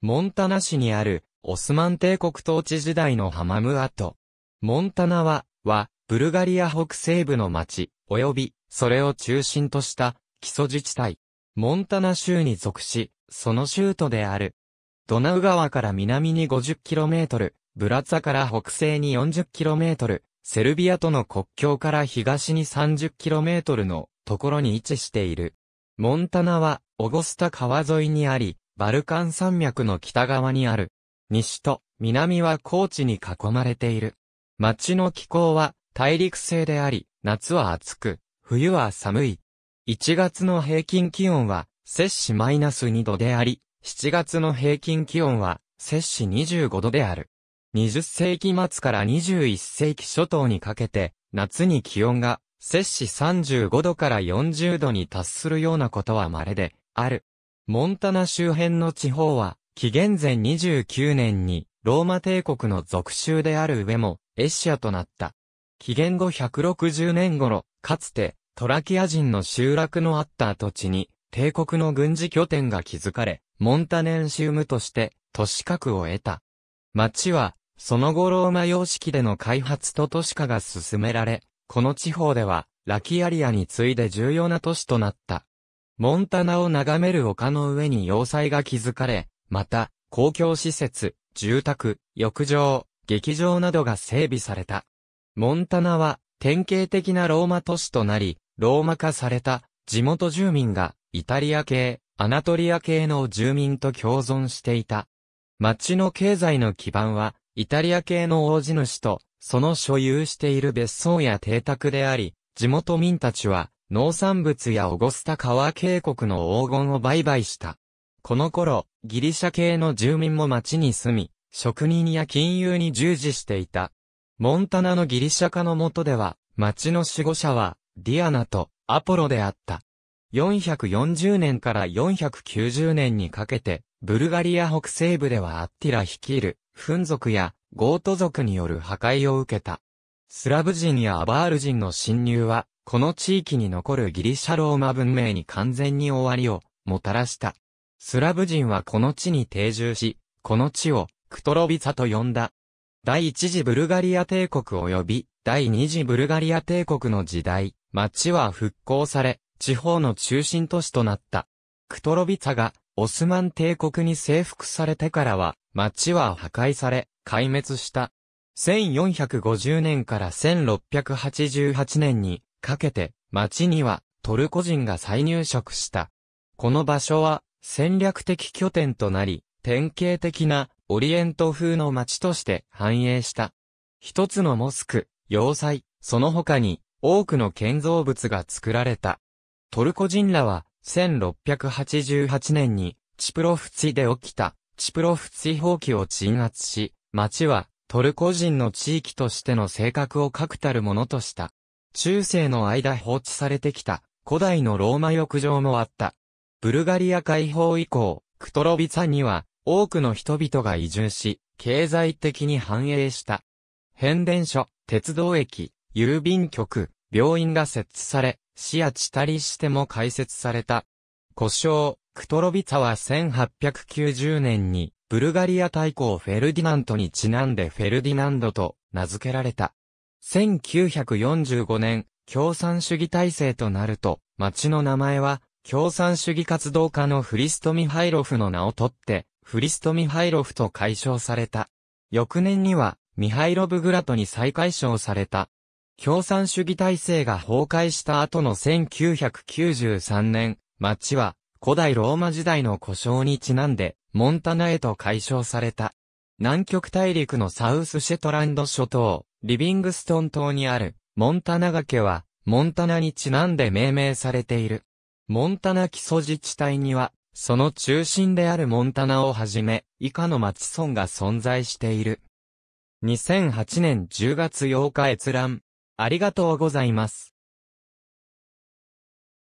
モンタナ市にある、オスマン帝国統治時代のハマムアモンタナは、は、ブルガリア北西部の町、及び、それを中心とした、基礎自治体。モンタナ州に属し、その州都である。ドナウ川から南に 50km、ブラツァから北西に 40km、セルビアとの国境から東に 30km のところに位置している。モンタナは、オゴスタ川沿いにあり、バルカン山脈の北側にある。西と南は高地に囲まれている。町の気候は大陸性であり、夏は暑く、冬は寒い。1月の平均気温は、摂氏マイナス2度であり、7月の平均気温は、摂氏25度である。20世紀末から21世紀初頭にかけて、夏に気温が、摂氏35度から40度に達するようなことは稀で、ある。モンタナ周辺の地方は、紀元前29年に、ローマ帝国の属州である上も、エッシアとなった。紀元後160年頃、かつて、トラキア人の集落のあった土地に、帝国の軍事拠点が築かれ、モンタネンシウムとして、都市核を得た。町は、その後ローマ様式での開発と都市化が進められ、この地方では、ラキアリアに次いで重要な都市となった。モンタナを眺める丘の上に要塞が築かれ、また、公共施設、住宅、浴場、劇場などが整備された。モンタナは典型的なローマ都市となり、ローマ化された地元住民がイタリア系、アナトリア系の住民と共存していた。町の経済の基盤はイタリア系の大地主とその所有している別荘や邸宅であり、地元民たちは農産物やオゴスタ川渓谷の黄金を売買した。この頃、ギリシャ系の住民も町に住み、職人や金融に従事していた。モンタナのギリシャ化の下では、町の守護者は、ディアナとアポロであった。440年から490年にかけて、ブルガリア北西部ではアッティラ率いる、フン族やゴート族による破壊を受けた。スラブ人やアバール人の侵入は、この地域に残るギリシャローマ文明に完全に終わりをもたらした。スラブ人はこの地に定住し、この地をクトロビァと呼んだ。第一次ブルガリア帝国及び第二次ブルガリア帝国の時代、町は復興され、地方の中心都市となった。クトロビツァがオスマン帝国に征服されてからは、町は破壊され、壊滅した。1450年から1688年にかけて、町にはトルコ人が再入植した。この場所は戦略的拠点となり、典型的なオリエント風の町として繁栄した。一つのモスク、要塞、その他に多くの建造物が作られた。トルコ人らは1688年にチプロフツで起きたチプロフツ放棄を鎮圧し、町はトルコ人の地域としての性格を確たるものとした。中世の間放置されてきた古代のローマ浴場もあった。ブルガリア解放以降、クトロビツァには多くの人々が移住し、経済的に繁栄した。変電所、鉄道駅、郵便局、病院が設置され、市や地たりしても開設された。故障、クトロビツァは1890年に、ブルガリア大公フェルディナントにちなんでフェルディナンドと名付けられた。1945年、共産主義体制となると、町の名前は、共産主義活動家のフリストミハイロフの名を取って、フリストミハイロフと解消された。翌年には、ミハイロブグラトに再解消された。共産主義体制が崩壊した後の1993年、町は古代ローマ時代の故障にちなんで、モンタナへと解消された。南極大陸のサウスシェトランド諸島、リビングストン島にある、モンタナ崖は、モンタナにちなんで命名されている。モンタナ基礎自治体には、その中心であるモンタナをはじめ、以下の町村が存在している。2008年10月8日閲覧。ありがとうございます。